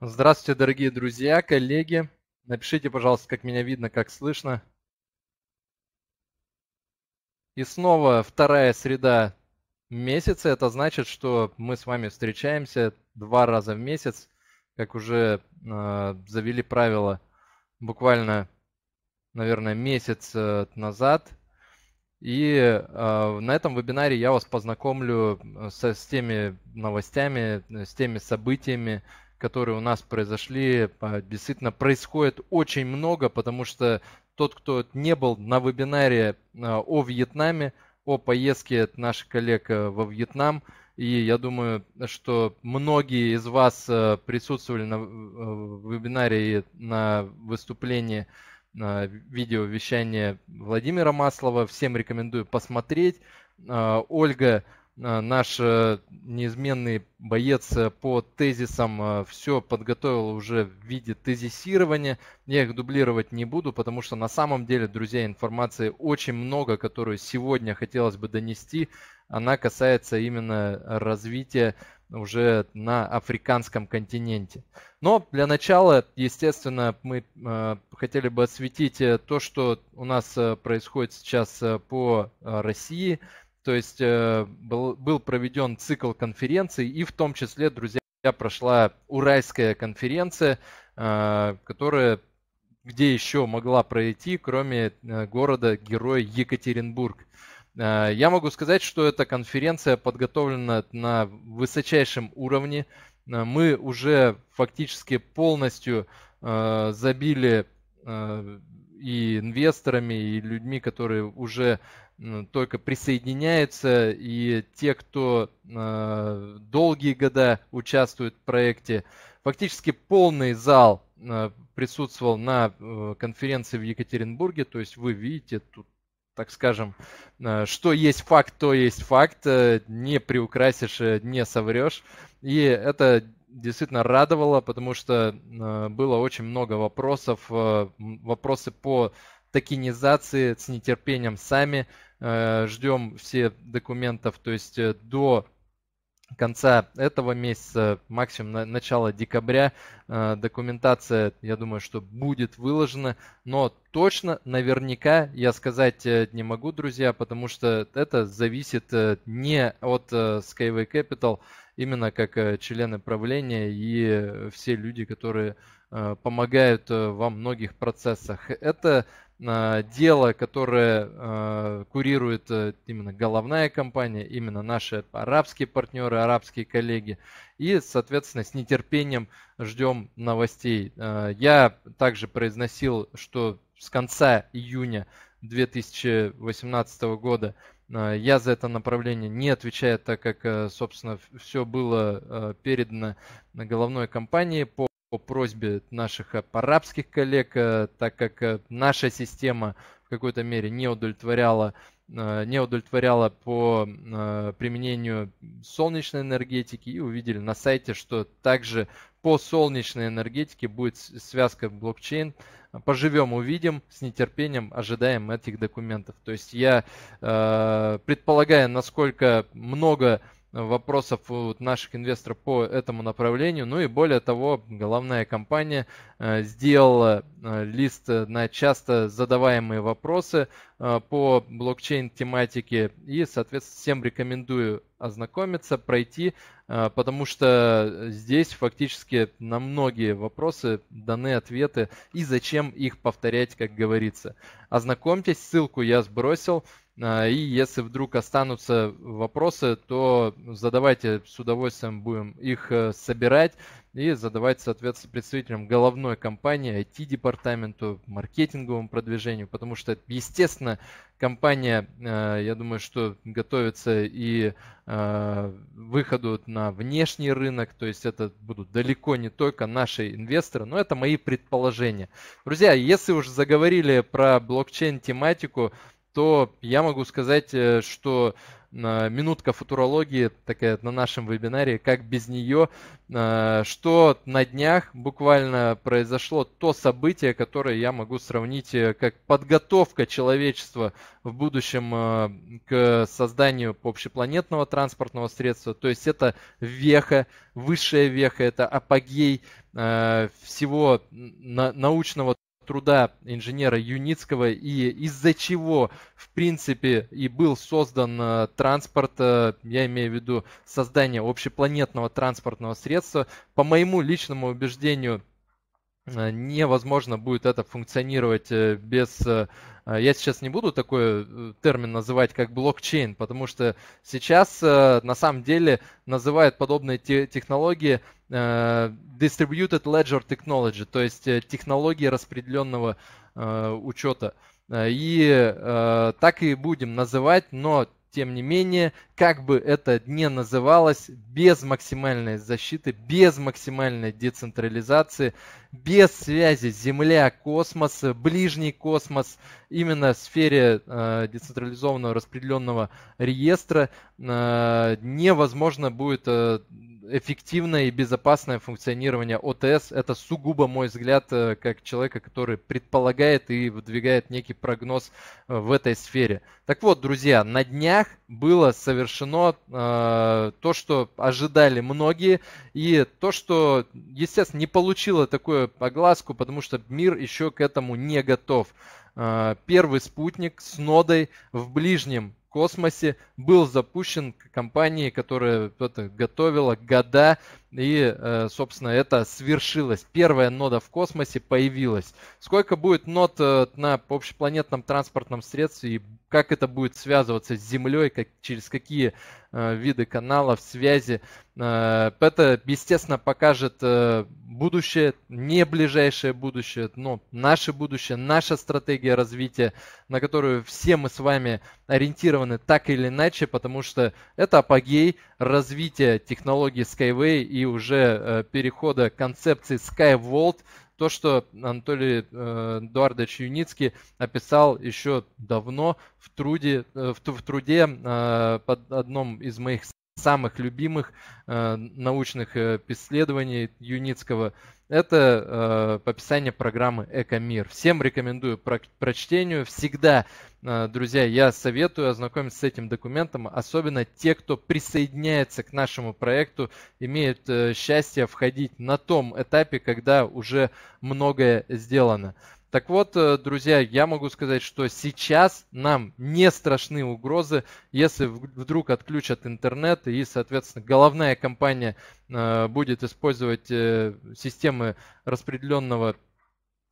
Здравствуйте, дорогие друзья, коллеги. Напишите, пожалуйста, как меня видно, как слышно. И снова вторая среда месяца. Это значит, что мы с вами встречаемся два раза в месяц, как уже э, завели правило буквально, наверное, месяц э, назад. И э, на этом вебинаре я вас познакомлю э, со, с теми новостями, э, с теми событиями, которые у нас произошли. А, действительно, происходит очень много, потому что тот, кто не был на вебинаре а, о Вьетнаме, о поездке наших коллег э, во Вьетнам, и я думаю, что многие из вас э, присутствовали на вебинаре и на выступлении а, видеовещание Владимира Маслова. Всем рекомендую посмотреть. Ольга а, наш э, неизменный боец э, по тезисам э, все подготовил уже в виде тезисирования. Я их дублировать не буду, потому что на самом деле, друзья, информации очень много, которую сегодня хотелось бы донести. Она касается именно развития уже на африканском континенте. Но для начала, естественно, мы хотели бы осветить то, что у нас происходит сейчас по России – то есть э, был, был проведен цикл конференций, и в том числе, друзья, прошла Уральская конференция, э, которая где еще могла пройти, кроме э, города-героя Екатеринбург. Я могу сказать, что эта конференция подготовлена на высочайшем уровне. Мы уже фактически полностью забили и инвесторами, и людьми, которые уже только присоединяется, и те, кто а, долгие года участвует в проекте, фактически полный зал а, присутствовал на э, конференции в Екатеринбурге, то есть вы видите тут так скажем, а, что есть факт, то есть факт, э, не приукрасишь, э, не соврешь. И это действительно радовало, потому что было очень много вопросов, вопросы по токенизации с нетерпением сами Э, ждем все документов, то есть э, до конца этого месяца, максимум на, начало декабря, э, документация, я думаю, что будет выложена, но точно, наверняка я сказать э, не могу, друзья, потому что это зависит не от Skyway Capital, именно как члены правления и все люди, которые помогают во многих процессах. Это дело, которое э, курирует э, именно головная компания, именно наши арабские партнеры, арабские коллеги. И, соответственно, с нетерпением ждем новостей. Э, я также произносил, что с конца июня 2018 года я за это направление не отвечаю, так как, собственно, все было передано на головной компании по по просьбе наших э, арабских коллег, э, так как э, наша система в какой-то мере не удовлетворяла не удовлетворяла по применению солнечной энергетики и увидели на сайте, что также по солнечной энергетике будет связка блокчейн. Поживем, увидим, с нетерпением ожидаем этих документов. То есть я предполагаю, насколько много вопросов у наших инвесторов по этому направлению. Ну и более того, головная компания э, сделала э, лист на часто задаваемые вопросы э, по блокчейн-тематике. И, соответственно, всем рекомендую ознакомиться, пройти, потому что здесь фактически на многие вопросы даны ответы и зачем их повторять, как говорится. Ознакомьтесь, ссылку я сбросил. А, и если вдруг останутся вопросы, то задавайте, с удовольствием будем их э, собирать и задавать, соответственно, представителям головной компании, IT-департаменту, маркетинговому продвижению, потому что, естественно, компания, э, я думаю, что готовится и э, выходу на внешний рынок, то есть это будут далеко не только наши инвесторы, но это мои предположения. Друзья, если уж заговорили про блокчейн-тематику, то я могу сказать, э, что э, минутка футурологии такая на нашем вебинаре, как без нее, э, что на днях буквально произошло то событие, которое я могу сравнить как подготовка человечества в будущем к созданию общепланетного транспортного средства. То есть это веха, высшая веха, это апогей всего научного труда инженера Юницкого и из-за чего, в принципе, и был создан э, транспорт, э, я имею в виду создание общепланетного транспортного средства. По моему личному убеждению, э, невозможно будет это функционировать без а, я сейчас не буду такой э, термин называть, как блокчейн, потому что сейчас э, на самом деле называют подобные технологии э, distributed ledger technology, то есть технологии распределенного учета. И так и будем называть, но тем не менее, как бы это не называлось, без максимальной защиты, без максимальной децентрализации, без связи Земля-космос, ближний космос, именно в сфере э, децентрализованного распределенного реестра э, невозможно будет э, эффективное и безопасное функционирование ОТС. Это сугубо мой взгляд э, как человека, который предполагает и выдвигает некий прогноз э, в этой сфере. Так вот, друзья, на днях было совершено э, то, что ожидали многие, и то, что, естественно, не получило такую огласку, потому что мир еще к этому не готов э, первый спутник с нодой в ближнем космосе был запущен компанией, которая это, готовила года и, э, собственно, это свершилось. Первая нода в космосе появилась. Сколько будет нод э, на общепланетном транспортном средстве и как это будет связываться с Землей, как, через какие э, виды каналов, связи. Это, естественно, покажет будущее, не ближайшее будущее, но наше будущее, наша стратегия развития, на которую все мы с вами ориентированы так или иначе, потому что это апогей развития технологии Skyway и уже э, перехода концепции SkyVault, то, что Анатолий э, Эдуардович Юницкий описал еще давно в труде, э, в, в труде под одном из моих самых любимых э, научных э, исследований Юницкого. Это э, пописание программы «Экомир». Всем рекомендую про прочтению. Всегда, э, друзья, я советую ознакомиться с этим документом, особенно те, кто присоединяется к нашему проекту, имеют э, счастье входить на том этапе, когда уже многое сделано. Так вот, э, друзья, я могу сказать, что сейчас нам не страшны угрозы, если вдруг отключат интернет и, соответственно, головная компания э, будет использовать э, системы распределенного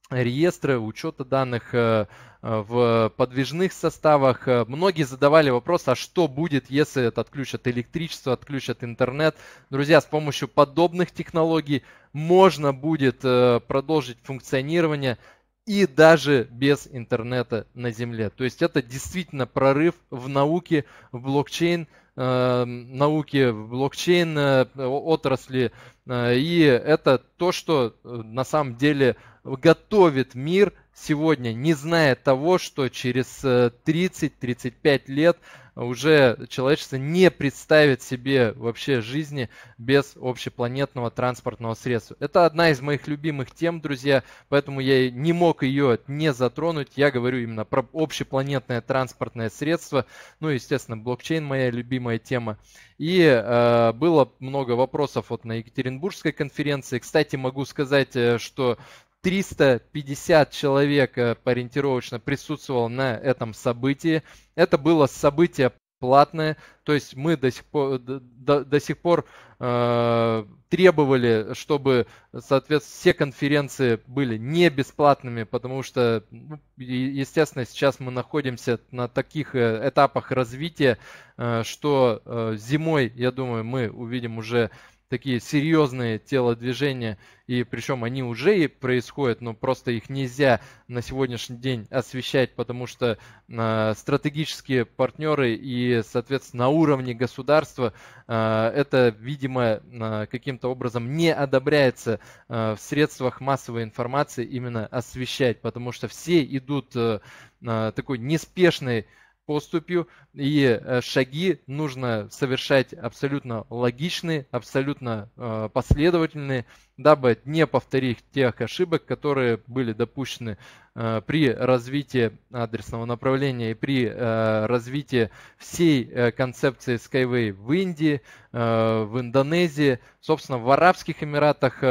реестра учета данных в подвижных составах. Многие задавали вопрос, а что будет, если отключат электричество, отключат интернет. Друзья, с помощью подобных технологий можно будет продолжить функционирование и даже без интернета на Земле. То есть это действительно прорыв в науке, в блокчейн, э, науке, в блокчейн э, отрасли. Э, и это то, что э, на самом деле готовит мир сегодня, не зная того, что через 30-35 э, лет уже человечество не представит себе вообще жизни без общепланетного транспортного средства. Это одна из моих любимых тем, друзья, поэтому я не мог ее не затронуть. Я говорю именно про общепланетное транспортное средство. Ну, естественно, блокчейн моя любимая тема. И э, было много вопросов вот на Екатеринбургской конференции. Кстати, могу сказать, э, что 350 человек э, ориентировочно присутствовало на этом событии. Это было событие платное, то есть мы до сих пор, до, до сих пор э, требовали, чтобы, соответственно, все конференции были не бесплатными, потому что, ну, естественно, сейчас мы находимся на таких э, этапах развития, э, что э, зимой, я думаю, мы увидим уже э, такие серьезные телодвижения, и причем они уже и происходят, но просто их нельзя на сегодняшний день освещать, потому что э, стратегические партнеры и, соответственно, на уровне государства э, это, видимо, э, каким-то образом не одобряется э, в средствах массовой информации именно освещать, потому что все идут э, э, такой неспешный поступью, и э, шаги нужно совершать абсолютно логичные, абсолютно э, последовательные, дабы не повторить тех ошибок, которые были допущены э, при развитии адресного направления и при развитии всей концепции Skyway в Индии, в Индонезии, собственно, в Арабских Эмиратах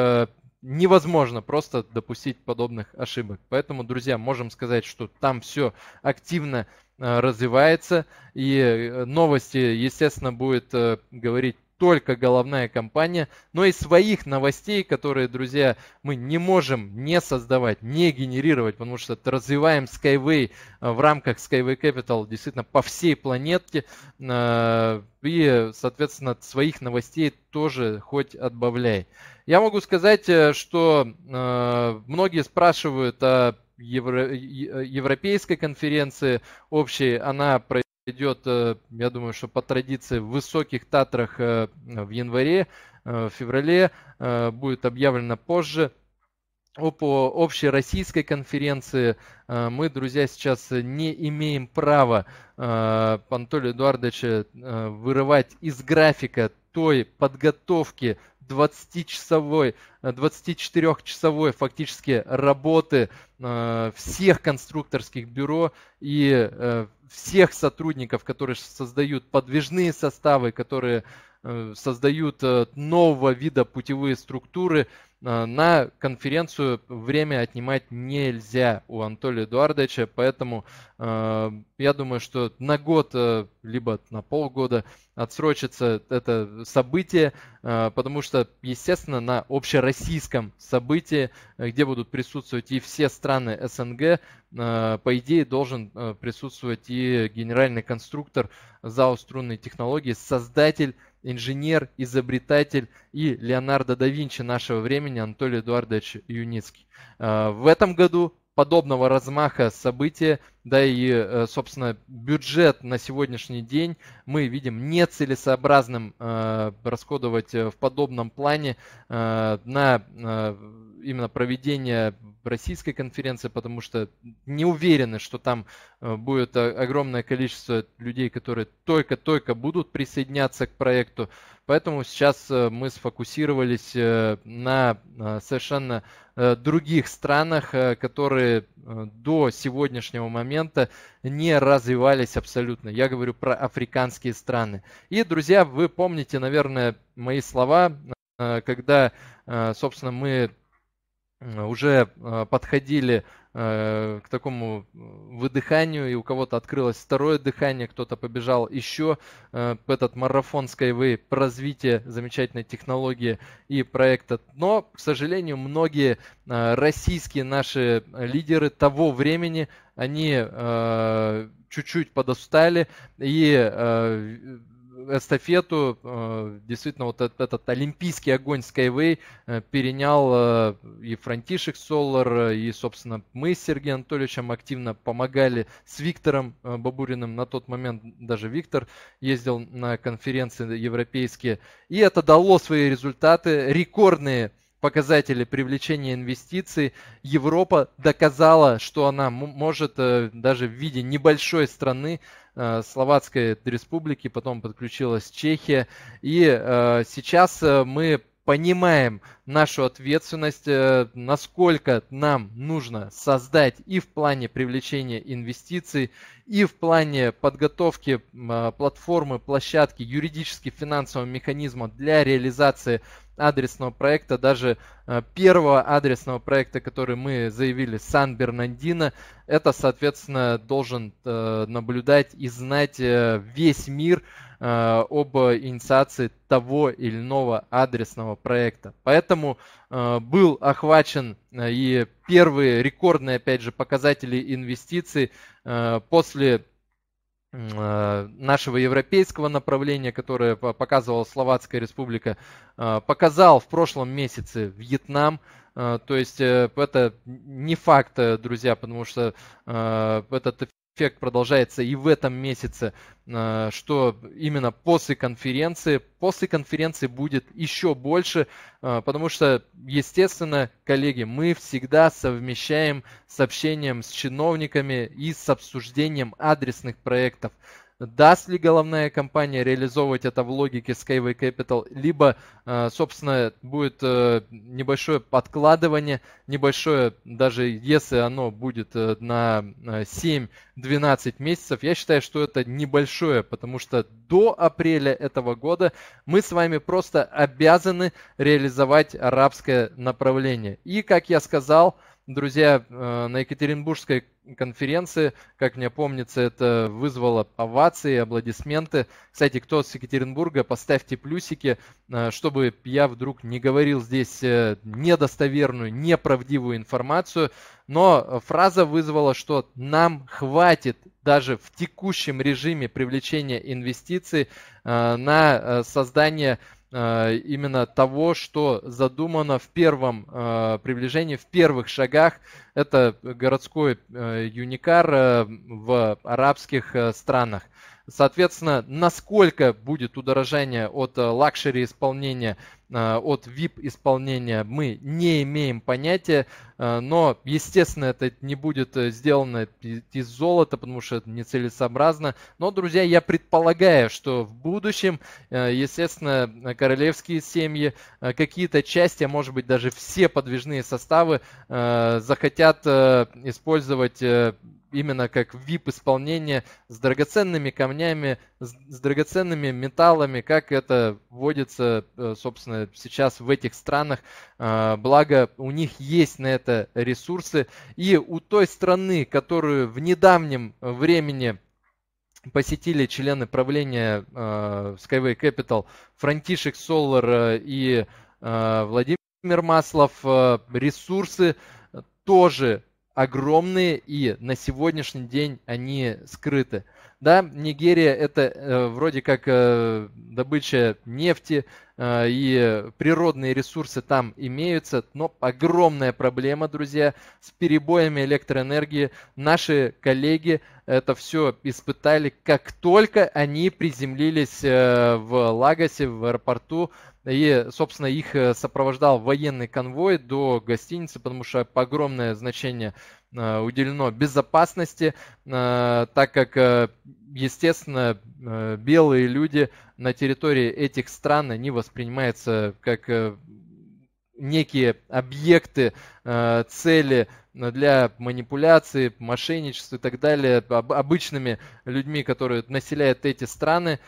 невозможно просто допустить подобных ошибок. Поэтому, друзья, можем сказать, что там все активно Э, развивается. И э, новости, естественно, будет э, говорить только головная компания, но и своих новостей, которые, друзья, мы не можем не создавать, не генерировать, потому что развиваем Skyway в рамках Skyway Capital действительно по всей планетке. И, соответственно, своих новостей тоже хоть отбавляй. Я могу сказать, что многие спрашивают о евро, э, э, европейской конференции общей, она пройдет, э, я думаю, что по традиции в высоких Татрах в январе, в феврале, будет объявлено позже по общей российской конференции мы, друзья, сейчас не имеем права Анатолия Эдуардовича вырывать из графика той подготовки 20-часовой, 24-часовой э, фактически работы э, всех конструкторских бюро и э, всех сотрудников, которые создают подвижные составы, которые создают нового вида путевые структуры, Э, на конференцию время отнимать нельзя у Анатолия Эдуардовича, поэтому э, я думаю, что на год, э, либо на полгода отсрочится это событие, э, потому что, естественно, на общероссийском событии, э, где будут присутствовать и все страны СНГ, э, по идее должен присутствовать и генеральный конструктор ЗАО «Струнные технологии», создатель инженер, изобретатель и Леонардо да Винчи нашего времени Анатолий Эдуардович Юницкий. Э, в этом году подобного размаха события да и, э, собственно, бюджет на сегодняшний день мы видим нецелесообразным э, расходовать э, в подобном плане на именно проведение российской конференции, потому что не уверены, что там будет огромное количество людей, которые только-только будут присоединяться к проекту. Поэтому сейчас мы сфокусировались на совершенно других странах, которые до сегодняшнего момента момента не развивались абсолютно. Я говорю про африканские страны. И, друзья, вы помните, наверное, мои слова, э, когда, э, собственно, мы э, уже подходили Э, к такому э, выдыханию, и у кого-то открылось второе дыхание, кто-то побежал еще э, этот марафон Skyway по развитию замечательной технологии и проекта. Но, к сожалению, многие э, российские наши лидеры того времени, они э, чуть-чуть подостали и эстафету, э, действительно, вот этот, этот олимпийский огонь Skyway э, перенял э, и Франтишек Солар, и, собственно, мы с Сергеем Анатольевичем активно помогали с Виктором Бабуриным. На тот момент даже Виктор ездил на конференции европейские. И это дало свои результаты, рекордные показатели привлечения инвестиций, Европа доказала, что она может э, даже в виде небольшой страны э, Словацкой республики, потом подключилась Чехия. И э, сейчас мы понимаем нашу ответственность, насколько нам нужно создать и в плане привлечения инвестиций, и в плане подготовки платформы, площадки, юридически-финансового механизма для реализации адресного проекта, даже э, первого адресного проекта, который мы заявили, Сан-Бернандино, это, соответственно, должен э, наблюдать и знать э, весь мир об инициации того или иного адресного проекта. Поэтому был охвачен и первые рекордные, опять же, показатели инвестиций после Э, нашего европейского направления, которое показывала Словацкая республика, э, показал в прошлом месяце Вьетнам. Э, то есть это не факт, друзья, потому что этот эффект продолжается и в этом месяце, э, что именно после конференции, после конференции будет еще больше, э, потому что, естественно, коллеги, мы всегда совмещаем с общением с чиновниками и с обсуждением адресных проектов. Даст ли головная компания реализовывать это в логике Skyway Capital, либо, э, собственно, будет э, небольшое подкладывание, небольшое, даже если оно будет э, на 7-12 месяцев, я считаю, что это небольшое, потому что до апреля этого года мы с вами просто обязаны реализовать арабское направление. И, как я сказал, друзья, э, на Екатеринбургской конференции, как мне помнится, это вызвало овации, аплодисменты. Кстати, кто с Екатеринбурга, поставьте плюсики, э, чтобы я вдруг не говорил здесь э, недостоверную, неправдивую информацию. Но фраза вызвала, что нам хватит даже в текущем режиме привлечения инвестиций на создание а, именно того, что задумано в первом а, приближении, в первых шагах. Это городской а, юникар в арабских странах. Соответственно, насколько будет удорожание от лакшери исполнения, от VIP исполнения, мы не имеем понятия. Э, но, естественно, это не будет э, сделано из золота, потому что это нецелесообразно. Но, друзья, я предполагаю, что в будущем, э, естественно, королевские семьи, какие-то части, а может быть даже все подвижные составы захотят использовать именно как VIP исполнение с драгоценными камнями, с драгоценными металлами, как это вводится, собственно, сейчас в этих странах. Благо, у них есть на это это ресурсы. И у той страны, которую в недавнем времени посетили члены правления э, Skyway Capital Франтишек Солар э, и э, Владимир Маслов, ресурсы тоже огромные, и на сегодняшний день они скрыты. Да, Нигерия это э, вроде как э, добыча нефти э, и природные ресурсы там имеются, но огромная проблема, друзья, с перебоями электроэнергии. Наши коллеги это все испытали, как только они приземлились э, в Лагосе, в аэропорту и, собственно, их э, сопровождал военный конвой до гостиницы, потому что огромное значение Э, уделено безопасности, э, так как, э, естественно, белые люди на территории этих стран, они воспринимаются как некие объекты, цели для манипуляции, мошенничества и так далее обычными людьми, которые населяют эти страны.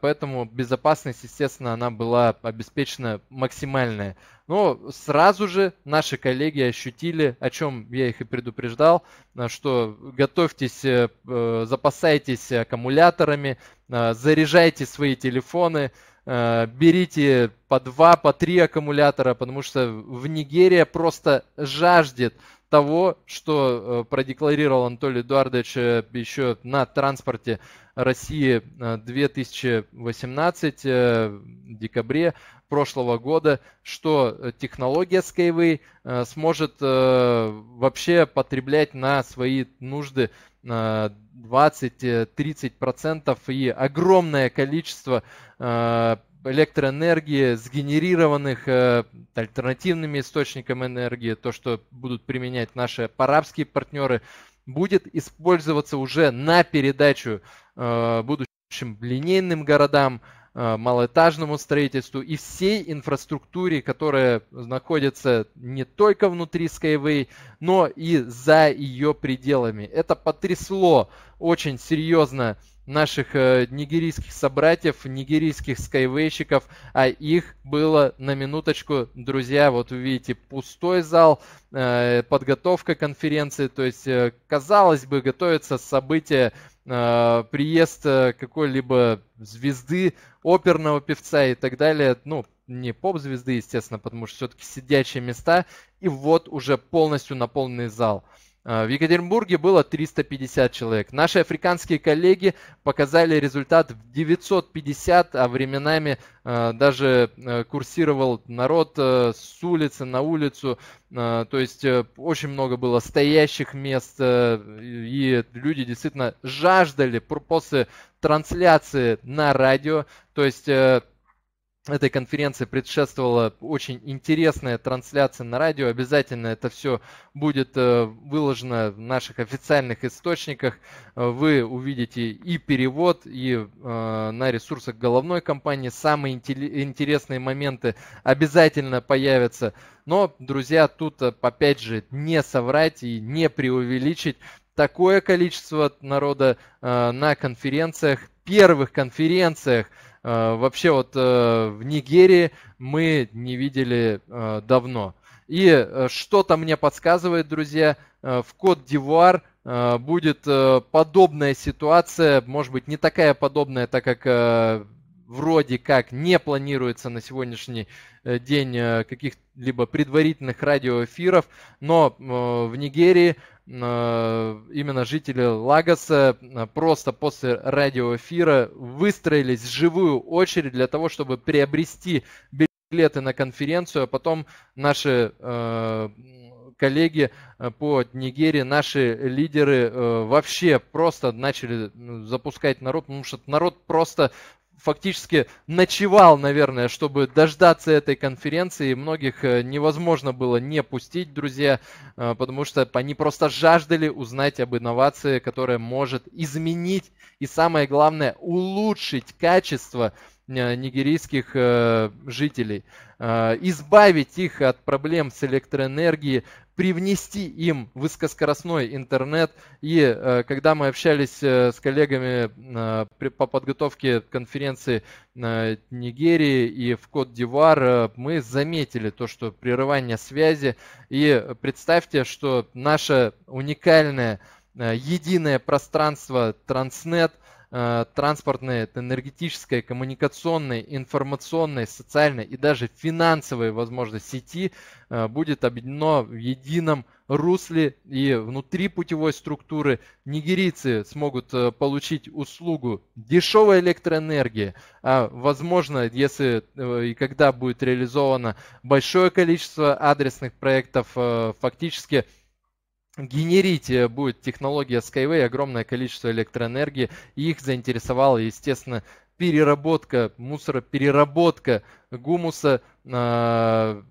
Поэтому безопасность, естественно, она была обеспечена максимальная. Но сразу же наши коллеги ощутили, о чем я их и предупреждал, э, что готовьтесь, э, э, запасайтесь аккумуляторами, заряжайте свои телефоны, берите по два, по три аккумулятора, потому что в Нигерии просто жаждет того, что продекларировал Анатолий Эдуардович еще на транспорте России 2018 э, э, в декабре прошлого года, что э, технология Skyway сможет вообще потреблять на свои нужды 20-30% и огромное количество электроэнергии, сгенерированных альтернативными источниками энергии, то, что будут применять наши парабские партнеры, будет использоваться уже на передачу э, будущим линейным городам, э, малоэтажному строительству и всей инфраструктуре, которая находится не только внутри Skyway, но и за ее пределами. Это потрясло очень серьезно э, наших э, нигерийских собратьев, нигерийских скайвейщиков, а их было на минуточку, друзья, вот вы видите, пустой зал, э, подготовка конференции, то есть, э, казалось бы, готовится событие, э, приезд э, какой-либо звезды, оперного певца и так далее, ну, не поп-звезды, естественно, потому что все-таки сидячие места, и вот уже полностью наполненный зал. А, в Екатеринбурге было 350 человек. Наши африканские коллеги показали результат в 950, а временами а, даже э, курсировал народ э, с улицы на улицу. А, то есть э, очень много было стоящих мест, и люди действительно жаждали после трансляции на радио. То есть этой конференции предшествовала очень интересная трансляция на радио. Обязательно это все будет э, выложено в наших официальных источниках. Э, вы увидите и перевод, и э, на ресурсах головной компании. Самые интересные моменты обязательно появятся. Но, друзья, тут, опять же, не соврать и не преувеличить. Такое количество народа на конференциях, первых конференциях – Э, вообще вот э, в Нигерии мы не видели э, давно. И что-то мне подсказывает, друзья, в Кот-Дивуар будет подобная ситуация, может быть, не такая подобная, так как вроде как не планируется на сегодняшний э, день э, каких-либо предварительных радиоэфиров, но э, в Нигерии именно жители Лагоса просто после радиоэфира выстроились в живую очередь для того, чтобы приобрести билеты на конференцию, а потом наши коллеги по Нигерии, наши лидеры вообще просто начали запускать народ, потому что народ просто фактически ночевал, наверное, чтобы дождаться этой конференции. Многих э, невозможно было не пустить, друзья, э, потому что они просто жаждали узнать об инновации, которая может изменить и, самое главное, улучшить качество Э, нигерийских э, жителей, э, избавить их от проблем с электроэнергией, привнести им высокоскоростной интернет. И когда мы общались с коллегами по подготовке конференции Нигерии и в Кот-Дивуар, мы заметили то, что прерывание связи. И представьте, что наше уникальное единое пространство Транснет Э, транспортной, энергетической, коммуникационной, информационной, социальной и даже финансовой, возможно, сети э, будет объединено в едином русле и внутри путевой структуры нигерийцы смогут э, получить услугу дешевой электроэнергии, а возможно, если и когда будет реализовано большое количество адресных проектов, фактически генерить э, будет технология Skyway огромное количество электроэнергии. их заинтересовала, естественно, переработка мусора, переработка гумуса, а,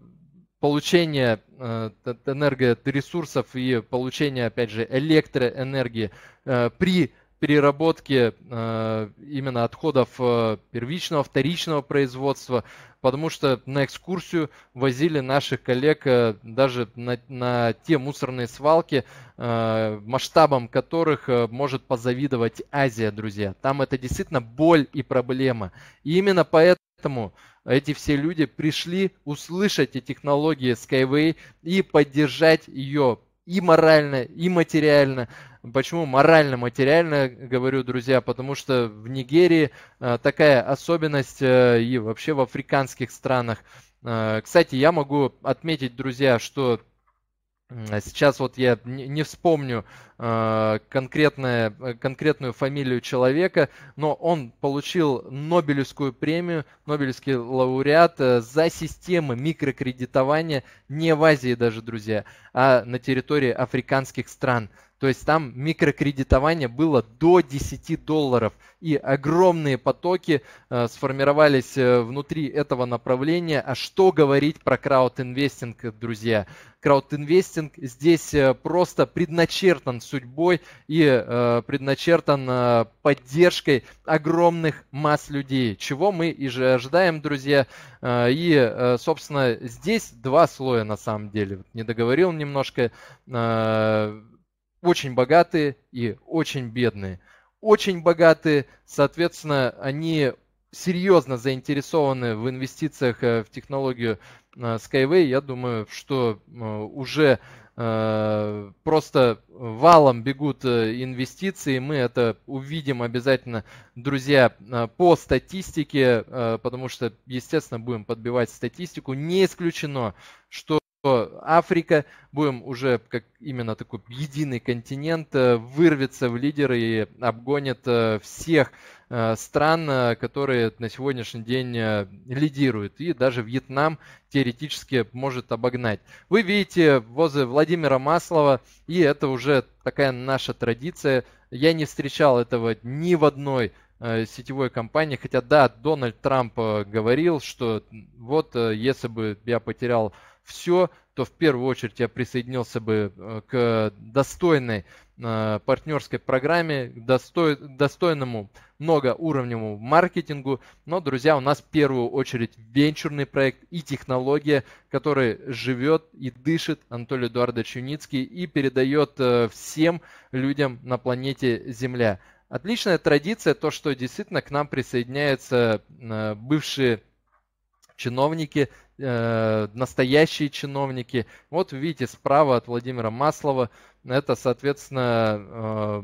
получение а, энергоресурсов и получение, опять же, электроэнергии э, при переработке э, именно отходов э, первичного, вторичного производства, потому что на экскурсию возили наших коллег э, даже на, на те мусорные свалки, масштабом которых может позавидовать Азия, друзья. Там это действительно боль и проблема. И именно поэтому эти все люди пришли услышать и технологии Skyway и поддержать ее и морально, и материально. Почему морально-материально говорю, друзья? Потому что в Нигерии э, такая особенность э, и вообще в африканских странах. Э, кстати, я могу отметить, друзья, что Сейчас вот я не вспомню конкретное, конкретную фамилию человека, но он получил Нобелевскую премию, Нобелевский лауреат за системы микрокредитования не в Азии даже, друзья, а на территории африканских стран. То есть там микрокредитование было до 10 долларов. И огромные потоки э, сформировались э, внутри этого направления. А что говорить про краудинвестинг, друзья? Краудинвестинг здесь э, просто предначертан судьбой и э, предначертан э, поддержкой огромных масс людей, чего мы и же ожидаем, друзья. Э, и, э, собственно, здесь два слоя на самом деле. Не договорил немножко. Э, очень богатые и очень бедные. Очень богатые, соответственно, они серьезно заинтересованы в инвестициях э, в технологию э, Skyway. Я думаю, что э, уже просто валом бегут инвестиции. Мы это увидим обязательно, друзья, по статистике, потому что, естественно, будем подбивать статистику. Не исключено, что Африка, будем уже как именно такой единый континент, э, вырвется в лидеры и обгонит э, всех э, стран, которые на сегодняшний день лидируют. И даже Вьетнам теоретически может обогнать. Вы видите возы Владимира Маслова, и это уже такая наша традиция. Я не встречал этого ни в одной сетевой компании. Хотя да, Дональд Трамп говорил, что вот если бы я потерял все, то в первую очередь я присоединился бы э, к достойной э, партнерской программе, достой, достойному многоуровневому маркетингу. Но, друзья, у нас в первую очередь венчурный проект и технология, который живет и дышит Анатолий Эдуардович Юницкий и передает э, всем людям на планете Земля. Отличная традиция, то, что действительно к нам присоединяются бывшие чиновники э, настоящие чиновники. Вот видите, справа от Владимира Маслова, это, соответственно, э,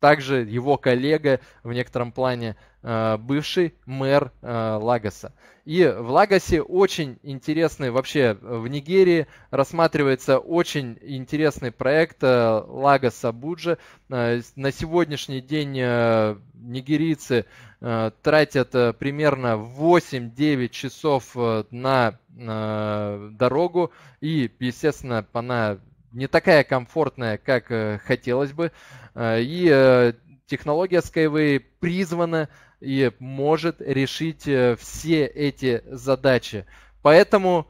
также его коллега в некотором плане Э, бывший мэр э, Лагоса. И в Лагосе очень интересный, вообще в Нигерии рассматривается очень интересный проект э, Лагоса Буджи. На сегодняшний день нигерийцы тратят примерно 8-9 часов на дорогу и, естественно, она не такая комфортная, как хотелось бы. И технология Skyway призвана и может решить э, все эти задачи. Поэтому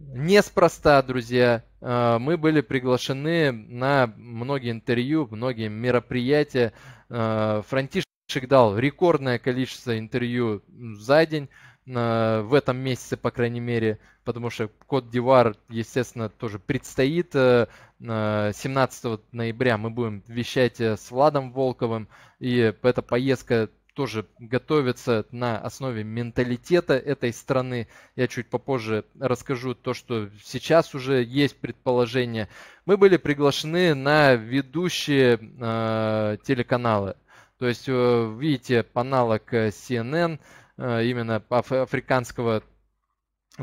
неспроста, друзья, э, мы были приглашены на многие интервью, многие мероприятия. Э, Франтишек дал рекордное количество интервью за день в этом месяце, по крайней мере, потому что Код Дивар, естественно, тоже предстоит. 17 ноября мы будем вещать с Владом Волковым, и эта поездка тоже готовятся на основе менталитета этой страны. Я чуть попозже расскажу то, что сейчас уже есть предположение. Мы были приглашены на ведущие э, телеканалы. То есть, э, видите, аналог э, CNN, э, именно африканского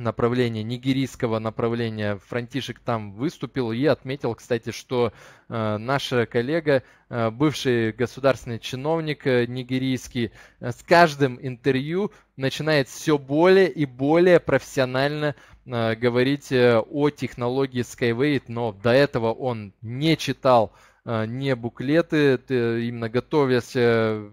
направления, нигерийского направления. Франтишек там выступил и отметил, кстати, что э, наша коллега, э, бывший государственный чиновник э, нигерийский, э, с каждым интервью начинает все более и более профессионально э, говорить э, о технологии Skyway, но до этого он не читал э, не буклеты, именно готовясь э,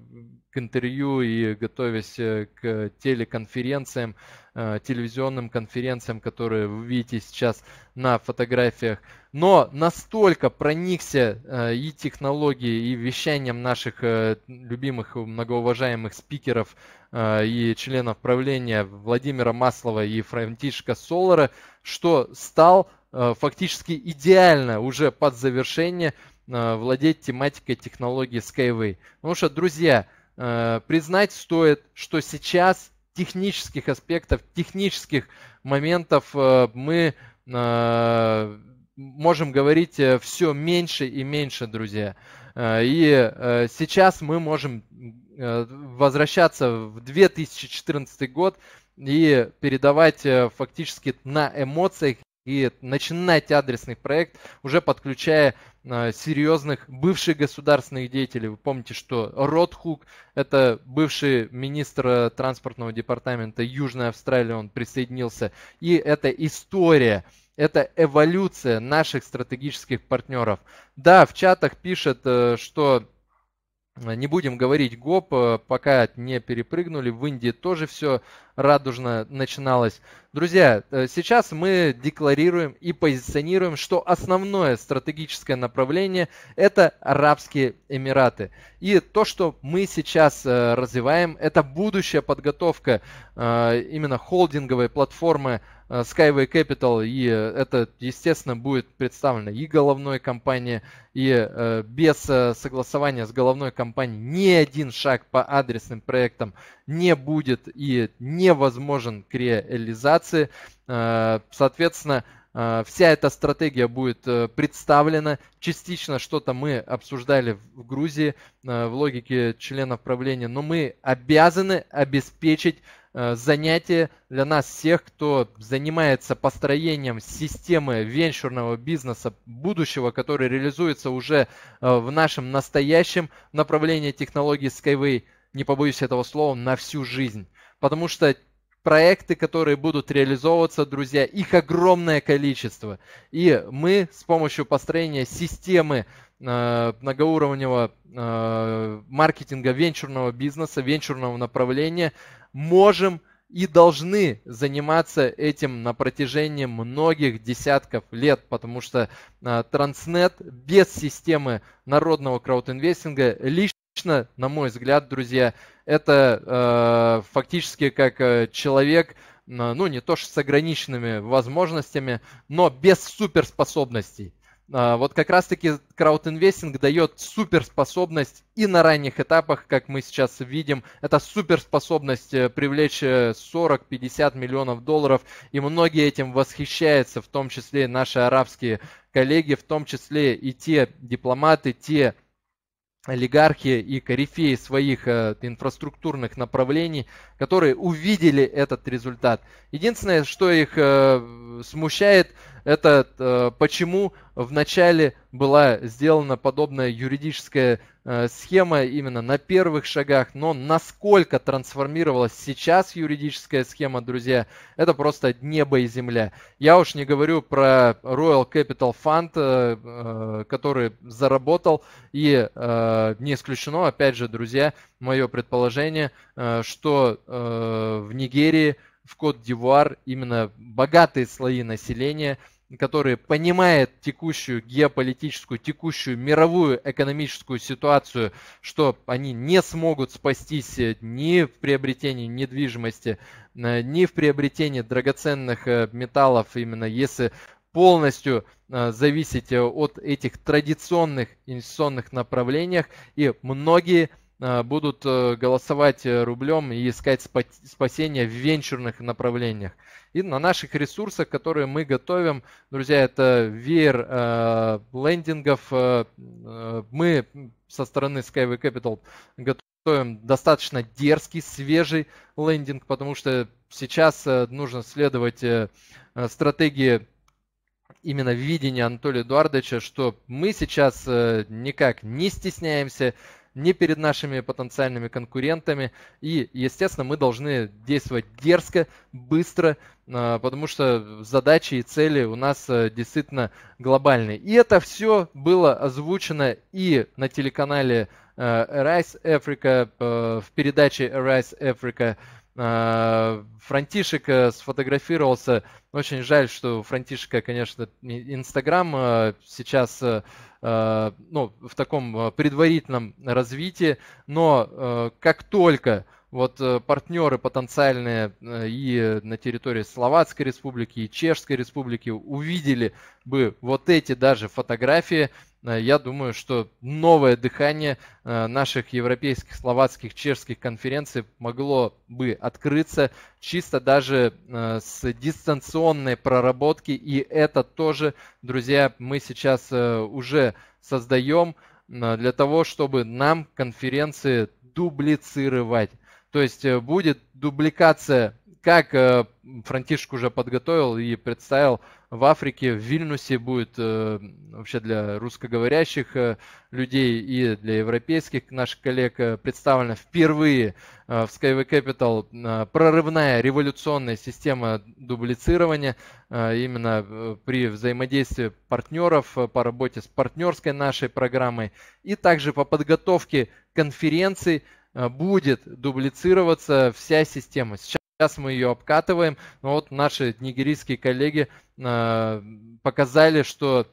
к интервью и готовясь э, к телеконференциям, э, телевизионным конференциям, которые вы видите сейчас на фотографиях. Но настолько проникся э, и технологией, и вещанием наших любимых, многоуважаемых спикеров и членов правления Владимира Маслова и Франтишка Солара, что стал фактически идеально уже под завершение владеть тематикой технологии Skyway. Потому что, друзья, Э, признать стоит, что сейчас технических аспектов, технических моментов э, мы э, можем говорить все меньше и меньше, друзья. И сейчас мы можем возвращаться в 2014 год и передавать фактически на эмоциях и начинать адресный проект, уже подключая э, серьезных бывших государственных деятелей. Вы помните, что Рот Хук – это бывший министр э, транспортного департамента Южной Австралии, он присоединился. И это история, это эволюция наших стратегических партнеров. Да, в чатах пишет, э, что Э, не будем говорить ГОП, э, пока не перепрыгнули. В Индии тоже все радужно начиналось. Друзья, э, сейчас мы декларируем и позиционируем, что основное стратегическое направление – это Арабские Эмираты. И то, что мы сейчас развиваем, это будущая подготовка именно холдинговой платформы Э, Skyway Capital, и э, это, естественно, будет представлено и головной компании, и э, без согласования с головной компанией ни один шаг по адресным проектам не будет и невозможен к реализации. Соответственно, вся эта стратегия будет представлена. Частично что-то мы обсуждали в Грузии в логике членов правления, но мы обязаны обеспечить Э, занятие для нас всех, кто занимается построением системы венчурного бизнеса будущего, который реализуется уже э, в нашем настоящем направлении технологии Skyway, не побоюсь этого слова, на всю жизнь. Потому что проекты, которые будут реализовываться, друзья, их огромное количество. И мы с помощью построения системы Э, многоуровневого э, маркетинга венчурного бизнеса, венчурного направления, можем и должны заниматься этим на протяжении многих десятков лет, потому что Транснет э, без системы народного краудинвестинга лично, на мой взгляд, друзья, это фактически как человек, ну не то что с ограниченными возможностями, но без суперспособностей. А, вот как раз-таки краудинвестинг дает суперспособность и на ранних этапах, как мы сейчас видим, это суперспособность э, привлечь 40-50 э, миллионов долларов, и многие этим восхищаются, в том числе наши арабские коллеги, в том числе и те дипломаты, те олигархи и корифеи своих э, инфраструктурных направлений, которые увидели этот результат. Единственное, что их э, смущает, это э, почему в начале была сделана подобная юридическая Э, схема именно на первых шагах, но насколько трансформировалась сейчас юридическая схема, друзья, это просто небо и земля. Я уж не говорю про Royal Capital Fund, э, э, который заработал, и не исключено, опять же, друзья, мое предположение, что в Нигерии в Кот-Дивуар именно богатые слои населения – который понимает текущую геополитическую, текущую мировую экономическую ситуацию, что они не смогут спастись э, ни в приобретении недвижимости, э, ни в приобретении драгоценных э, металлов, именно если полностью зависеть от этих традиционных инвестиционных направлениях. И многие Э, будут э, голосовать э, рублем и искать спасение в венчурных направлениях. И на наших ресурсах, которые мы готовим, друзья, это веер э, лендингов. Э, мы со стороны Skyway Capital готовим достаточно дерзкий, свежий лендинг, потому что сейчас нужно следовать э, стратегии именно видения Анатолия Эдуардовича, что мы сейчас э, никак не стесняемся не перед нашими потенциальными конкурентами. И, естественно, мы должны действовать дерзко, быстро, а, потому что задачи и цели у нас э, действительно глобальные. И это все было озвучено и на телеканале э, Rise Africa, э, в передаче Rise Africa а, Франтишек сфотографировался. Очень жаль, что у Франтишека, конечно, Инстаграм сейчас Э, ну, в таком э, предварительном развитии, но э, как только вот партнеры потенциальные и на территории Словацкой Республики, и Чешской Республики увидели бы вот эти даже фотографии, Э, я думаю, что новое дыхание э, наших европейских, словацких, чешских конференций могло бы открыться чисто даже э, с дистанционной проработки. И это тоже, друзья, мы сейчас уже создаем для того, чтобы нам конференции дублицировать. То есть будет дубликация как э, Франтишек уже подготовил и представил, в Африке, в Вильнюсе будет э, вообще для русскоговорящих э, людей и для европейских наших коллег представлена впервые в Skyway Capital прорывная революционная система дублицирования именно при взаимодействии партнеров по работе с партнерской нашей программой и также по подготовке конференций будет дублицироваться вся система. Сейчас Сейчас мы ее обкатываем. Но ну вот наши нигерийские коллеги э, показали, что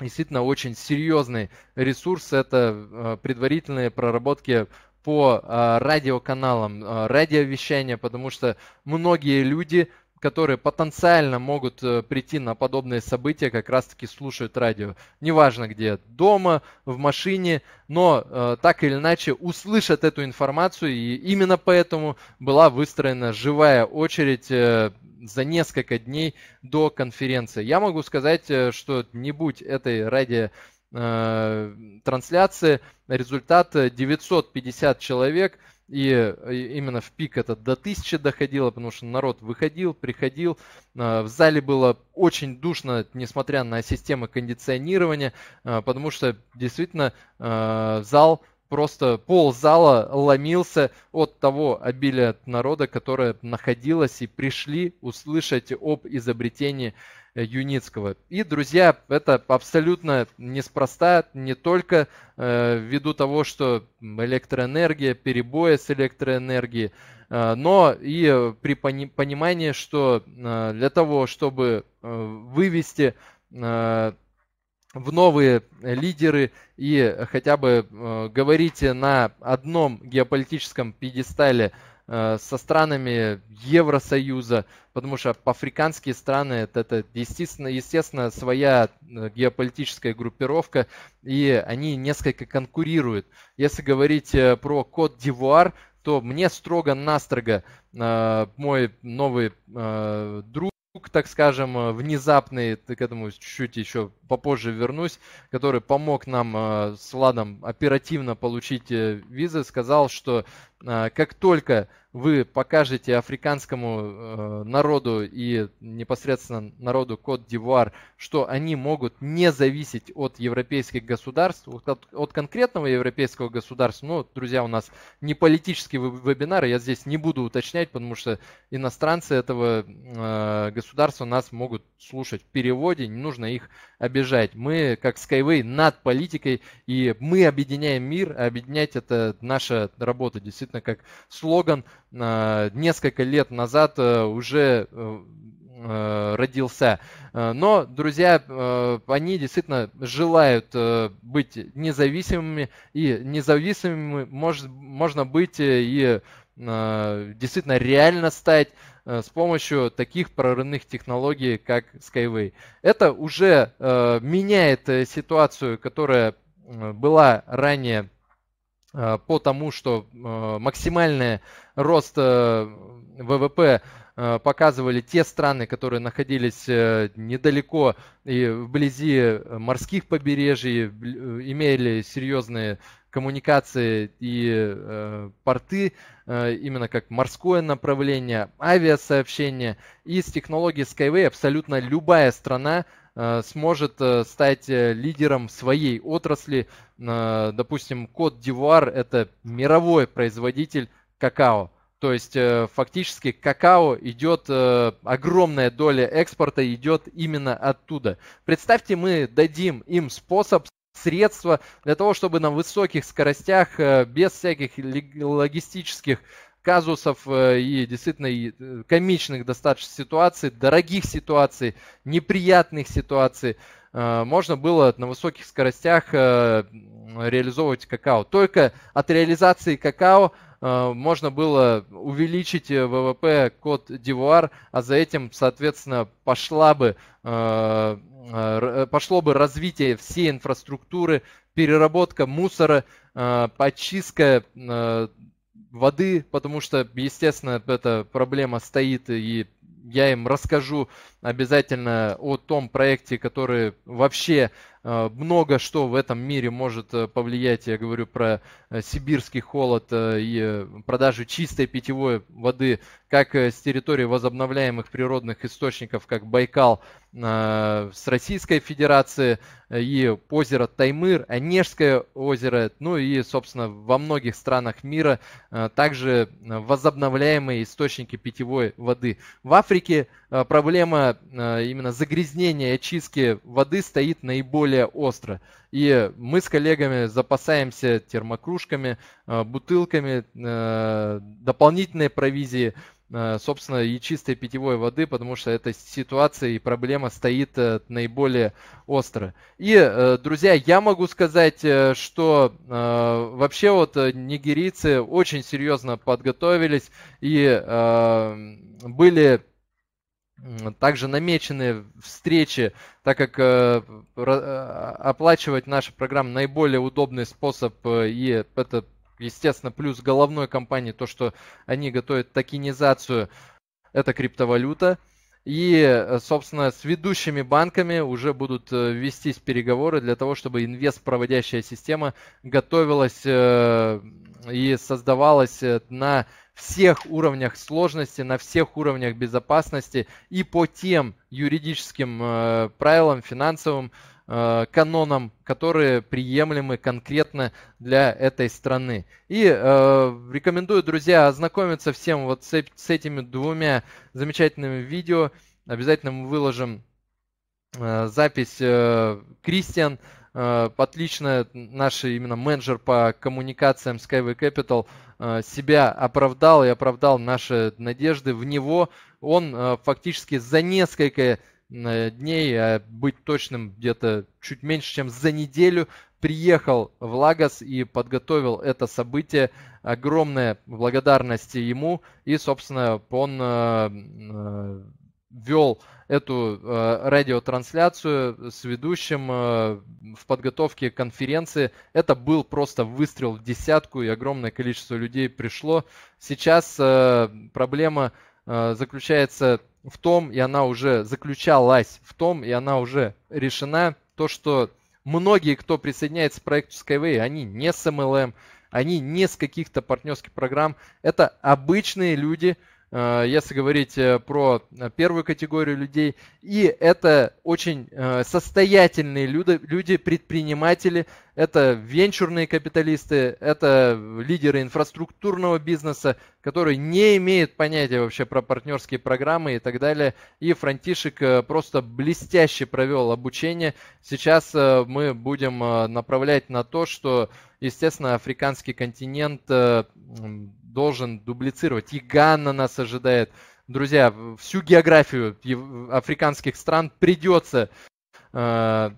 действительно очень серьезный ресурс. Это э, предварительные проработки по э, радиоканалам, э, радиовещания, потому что многие люди которые потенциально могут э, прийти на подобные события, как раз-таки слушают радио. Неважно где, дома, в машине, но э, так или иначе услышат эту информацию, и именно поэтому была выстроена живая очередь э, за несколько дней до конференции. Я могу сказать, э, что не будь этой радио э, трансляции, результат 950 э, человек – и э, именно в пик этот до 1000 доходило, потому что народ выходил, приходил. А, в зале было очень душно, несмотря на систему кондиционирования, а, потому что действительно а, зал просто пол зала ломился от того обилия народа, которое находилось и пришли услышать об изобретении э, Юницкого. И, друзья, это абсолютно неспроста, не только э, ввиду того, что электроэнергия, перебои с электроэнергией, э, но и при пони- понимании, что э, для того, чтобы э, вывести э, в новые э, лидеры и э, хотя бы э, говорите на одном геополитическом пьедестале э, со странами Евросоюза, потому что африканские страны это, это естественно, естественно своя э, геополитическая группировка, и они несколько конкурируют. Если говорить про Кот-Дивуар, то мне строго-настрого э, мой новый э, друг так скажем, э, внезапный, к этому чуть-чуть еще попозже вернусь, который помог нам э, с Владом оперативно получить э, визы, сказал, что как только вы покажете африканскому э, народу и непосредственно народу Кот-Дивуар, что они могут не зависеть от европейских государств, от, от конкретного европейского государства. Но, ну, друзья, у нас не политический вебинар, я здесь не буду уточнять, потому что иностранцы этого э, государства нас могут слушать в переводе, не нужно их обижать. Мы, как Skyway, над политикой, и мы объединяем мир, а объединять это наша работа, действительно, как слоган – Э, несколько лет назад э, уже э, родился. Но, друзья, они действительно желают быть независимыми, и независимыми может, можно быть и действительно реально стать с помощью таких прорывных технологий, как Skyway. Это уже меняет ситуацию, которая была ранее Э, по тому, что э, максимальный рост э, ВВП показывали те страны, которые находились недалеко и вблизи морских побережий, имели серьезные коммуникации и порты, именно как морское направление, авиасообщение. И с технологией Skyway абсолютно любая страна Э, сможет э, стать э, лидером своей отрасли. Допустим, Код Дивуар – это мировой производитель какао. То есть фактически какао идет, огромная доля экспорта идет именно оттуда. Представьте, мы дадим им способ средства для того, чтобы на высоких скоростях, без всяких логистических казусов э, и действительно э, комичных достаточно ситуаций, дорогих ситуаций, неприятных ситуаций э, можно было на высоких скоростях реализовывать какао. Только от реализации какао можно было увеличить ВВП код Дивуар, а за этим, соответственно, пошла бы, пошло бы развитие всей инфраструктуры, переработка мусора, почистка воды, потому что, естественно, эта проблема стоит, и я им расскажу обязательно о том проекте, который вообще Э, много что в этом мире может э, повлиять, я говорю про э, сибирский холод и продажу чистой питьевой воды, как с территории возобновляемых природных источников, как Байкал, с Российской Федерации и озеро Таймыр, Онежское озеро, ну и, собственно, во многих странах мира также возобновляемые источники питьевой воды. В Африке проблема именно загрязнения и очистки воды стоит наиболее более остро. И мы с коллегами запасаемся термокружками, э, бутылками, э, дополнительной провизии, э, собственно, и чистой питьевой воды, потому что эта ситуация и проблема стоит наиболее остро. И, друзья, я могу сказать, что вообще вот нигерийцы очень серьезно подготовились и были также намечены встречи, так как э, э, оплачивать наши программы наиболее удобный способ, э, и это, естественно, плюс головной компании, то, что они готовят токенизацию, это криптовалюта. И, собственно, с ведущими банками уже будут вестись переговоры для того, чтобы инвест-проводящая система готовилась и создавалась на всех уровнях сложности, на всех уровнях безопасности и по тем юридическим э, правилам, финансовым э, канонам, которые приемлемы конкретно для этой страны. И э, рекомендую, друзья, ознакомиться всем вот с, с этими двумя замечательными видео. Обязательно мы выложим э, запись э, Кристиан э, отлично наш именно менеджер по коммуникациям Skyway Capital Э, себя оправдал и оправдал наши надежды в него. Он э, фактически за несколько э, дней, а быть точным где-то чуть меньше, чем за неделю, приехал в Лагос и подготовил это событие. Огромная благодарность ему. И, собственно, он вел эту э, радиотрансляцию с ведущим э, в подготовке конференции. Это был просто выстрел в десятку, и огромное количество людей пришло. Сейчас э, проблема э, заключается в том, и она уже заключалась в том, и она уже решена, то, что многие, кто присоединяется к проекту Skyway, они не с MLM, они не с каких-то партнерских программ, это обычные люди – Э, если говорить э, про э, первую категорию людей. И это очень состоятельные люди, люди предприниматели, это венчурные капиталисты, это лидеры инфраструктурного бизнеса, которые не имеют понятия вообще про партнерские программы и так далее. И Франтишек просто блестяще провел обучение. Сейчас мы будем направлять на то, что, естественно, африканский континент должен дублицировать. И Ганна нас ожидает. Друзья, всю географию африканских стран придется э,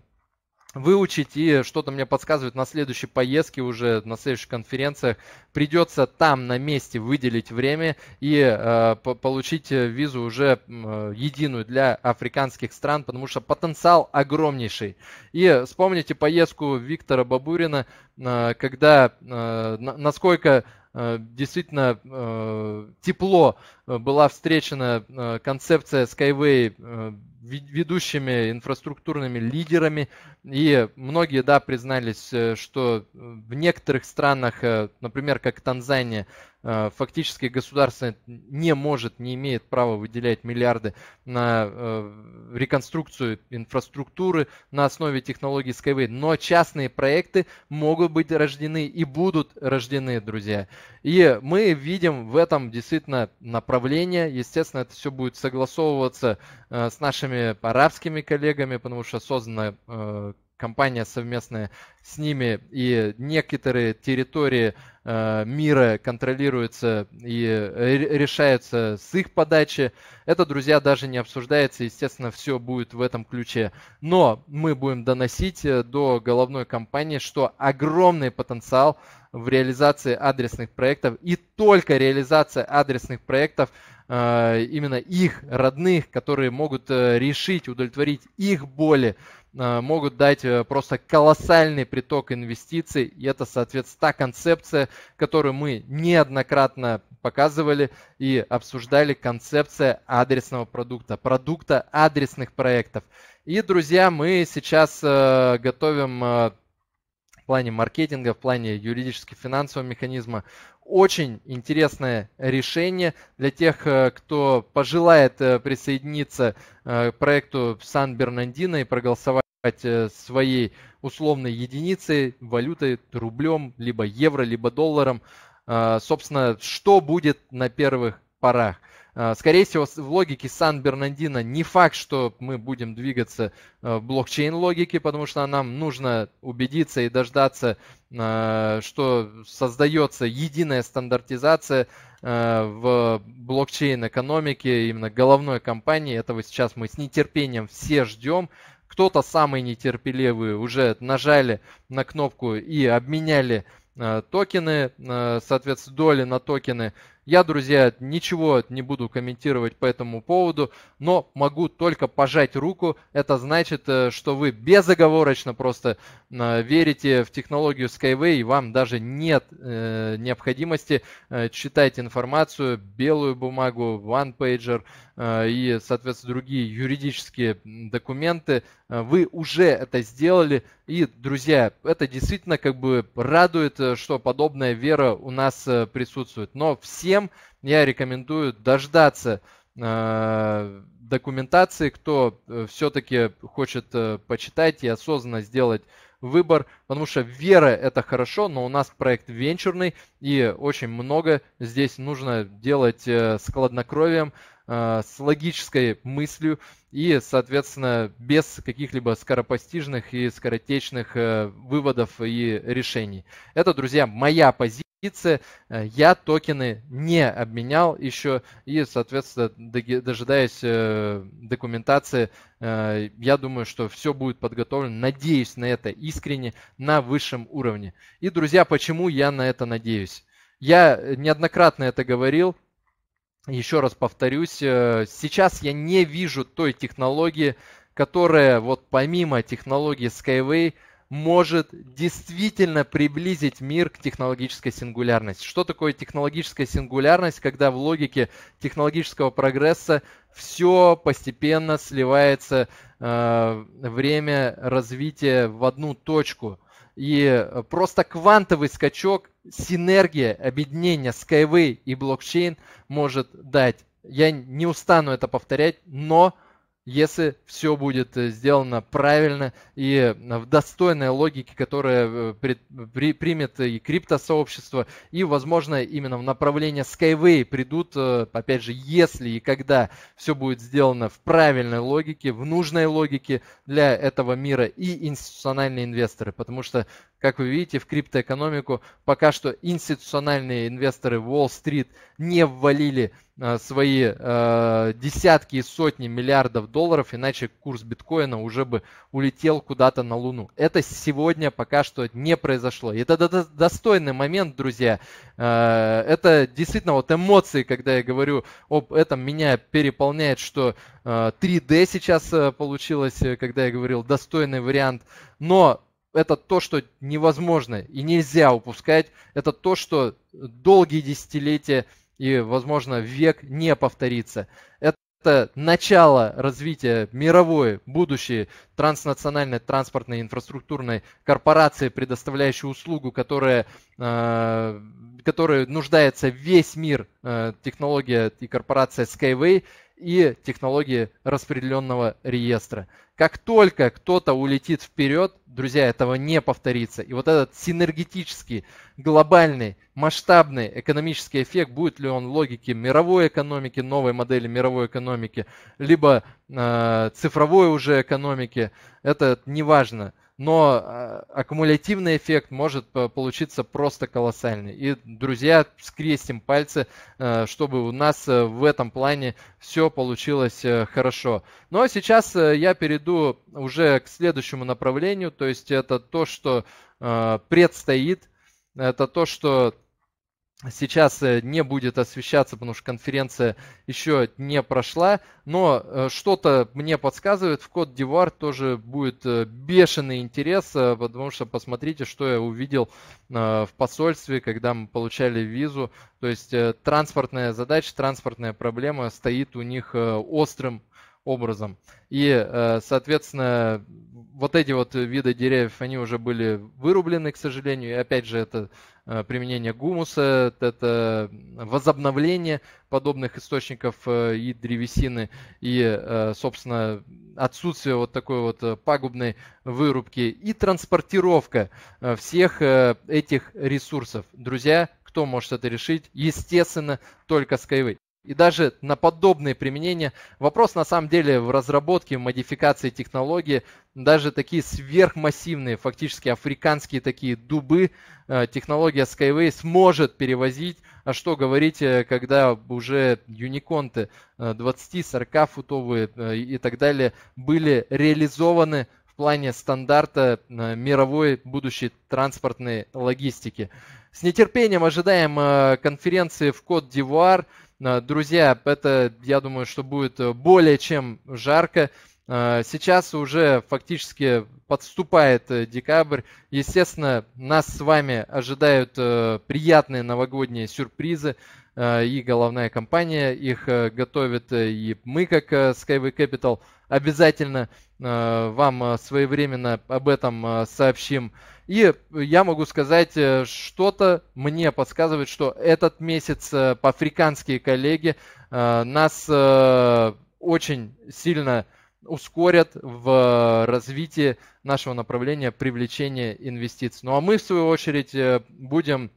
выучить, и что-то мне подсказывает, на следующей поездке уже, на следующих конференциях придется там на месте выделить время и э, получить э, визу уже э, единую для африканских стран, потому что потенциал огромнейший. И вспомните поездку Виктора Бабурина, э, когда э, насколько э, действительно э, тепло была встречена концепция Skyway ведущими инфраструктурными лидерами. И многие, да, признались, э, что э, в некоторых странах, э, например, как Танзания, Э, фактически государство не может, не имеет права выделять миллиарды на э, реконструкцию инфраструктуры на основе технологии Skyway, но частные проекты могут быть рождены и будут рождены, друзья. И мы видим в этом действительно направление. Естественно, это все будет согласовываться э, с нашими арабскими коллегами, потому что создана компания совместная с ними и некоторые территории Э, мира контролируется и решается с их подачи. Это, друзья, даже не обсуждается. Естественно, все будет в этом ключе. Но мы будем доносить э, до головной компании, что огромный потенциал в реализации адресных проектов и только реализация адресных проектов э, именно их родных, которые могут решить, удовлетворить их боли, Э, могут дать э, просто колоссальный приток инвестиций. И это, соответственно, та концепция, которую мы неоднократно показывали и обсуждали, концепция адресного продукта, продукта адресных проектов. И, друзья, мы сейчас э, готовим в плане маркетинга, в плане юридически-финансового механизма. Очень интересное решение для тех, кто пожелает присоединиться к проекту Сан-Бернандино и проголосовать называть э, своей условной единицей, валютой, рублем, либо евро, либо долларом. А, собственно, что будет на первых порах? А, скорее всего, в логике Сан-Бернандино не факт, что мы будем двигаться э, в блокчейн-логике, потому что нам нужно убедиться и дождаться, а, что создается единая стандартизация в блокчейн-экономике, именно головной компании. Этого сейчас мы с нетерпением все ждем. Кто-то самый нетерпеливый уже нажали на кнопку и обменяли э, токены, э, соответственно, доли на токены я, друзья, ничего не буду комментировать по этому поводу, но могу только пожать руку. Это значит, э, что вы безоговорочно просто э, верите в технологию Skyway, и вам даже нет э, необходимости читать информацию, белую бумагу, OnePager и, соответственно, другие юридические документы. Вы уже это сделали. И, друзья, это действительно как бы радует, что подобная вера у нас присутствует. Но все всем я рекомендую дождаться э, документации, кто э, все-таки хочет э, почитать и осознанно сделать выбор, потому что вера это хорошо, но у нас проект венчурный и очень много здесь нужно делать с хладнокровием, а, с логической мыслью и, соответственно, без каких-либо скоропостижных и скоротечных э, выводов и решений. Это, друзья, моя позиция. Э, я токены не обменял еще и, соответственно, дожидаясь э, документации, я думаю, что все будет подготовлено. Надеюсь на это искренне, на высшем уровне. И, друзья, почему я на это надеюсь? Я неоднократно это говорил, еще раз повторюсь, э, сейчас я не вижу той технологии, которая вот помимо технологии Skyway может действительно приблизить мир к технологической сингулярности. Что такое технологическая сингулярность, когда в логике технологического прогресса все постепенно сливается э, время развития в одну точку? И просто квантовый скачок синергия, объединения Skyway и блокчейн может дать. Я не устану это повторять, но если все будет э, сделано правильно и э, в достойной логике, которая э, при, при, примет и криптосообщество, и, возможно, именно в направлении Skyway придут, опять же, если и когда все будет сделано в правильной логике, в нужной логике для этого мира и институциональные инвесторы, потому что как вы видите, в криптоэкономику пока что институциональные инвесторы Wall Street не ввалили а, свои а, десятки и сотни миллиардов долларов, иначе курс биткоина уже бы улетел куда-то на Луну. Это сегодня пока что не произошло. это достойный момент, друзья. А, это действительно вот эмоции, когда я говорю об этом, меня переполняет, что 3D сейчас получилось, э, когда я говорил, достойный вариант. Но это то, что невозможно и нельзя упускать. Это то, что долгие десятилетия и, возможно, век не повторится. Это начало развития мировой, будущей транснациональной транспортной инфраструктурной корпорации, предоставляющей услугу, которая, э, которой нуждается весь мир, э, технология и корпорация Skyway, и технологии распределенного реестра. Как только кто-то улетит вперед, друзья, этого не повторится. И вот этот синергетический, глобальный, масштабный экономический эффект, будет ли он логике мировой экономики, новой модели мировой экономики, либо э, цифровой уже экономики, это неважно. важно но а, аккумулятивный эффект может э, получиться просто колоссальный. И, друзья, скрестим пальцы, э, чтобы у нас э, в этом плане все получилось хорошо. Но ну, а сейчас я перейду уже к следующему направлению, то есть это то, что предстоит, это то, что сейчас э, не будет освещаться, потому что конференция еще не прошла, но э, что-то мне подсказывает, в код Дивар тоже будет э, бешеный интерес, потому что посмотрите, что я увидел в посольстве, когда мы получали визу, то есть транспортная задача, транспортная проблема стоит у них острым образом. И, соответственно, вот эти вот виды деревьев, они уже были вырублены, к сожалению. И опять же, это Э, применение гумуса, это возобновление подобных источников э, и древесины, и, э, собственно, отсутствие вот такой вот пагубной вырубки и транспортировка всех этих ресурсов. Друзья, кто может это решить? Естественно, только Skyway и даже на подобные применения. Вопрос на самом деле в разработке, в модификации технологии. Даже такие сверхмассивные, фактически африканские такие дубы э, технология Skyway сможет перевозить. А что говорить, э, когда уже юниконты 20-40 э, футовые и так далее были реализованы в плане стандарта мировой будущей транспортной логистики. С нетерпением ожидаем конференции в Кот-Дивуар. Э, друзья, это, я думаю, что будет э, более чем жарко. Э, сейчас уже фактически подступает декабрь. Естественно, нас с вами ожидают приятные новогодние сюрпризы. И головная компания их готовит, и мы, как Skyway Capital, обязательно вам своевременно об этом сообщим. И э, я могу сказать, э, что-то мне подсказывает, что этот месяц по-африканские э, коллеги нас очень сильно ускорят в развитии нашего направления привлечения инвестиций. Ну а мы, в свою очередь, будем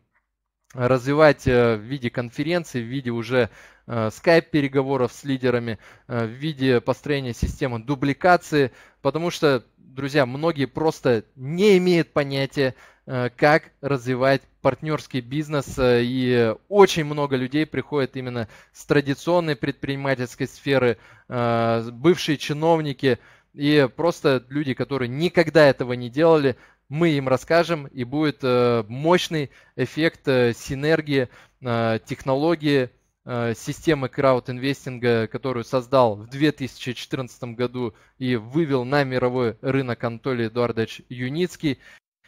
развивать в виде конференции, в виде уже Э, скайп-переговоров с лидерами э, в виде построения системы дубликации, потому что, друзья, многие просто не имеют понятия, э, как развивать партнерский бизнес. И очень много людей приходят именно с традиционной предпринимательской сферы, бывшие чиновники и просто люди, которые никогда этого не делали, мы им расскажем, и будет мощный эффект синергии технологии Э, системы крауд-инвестинга, которую создал в 2014 году и вывел на мировой рынок Анатолий Эдуардович Юницкий.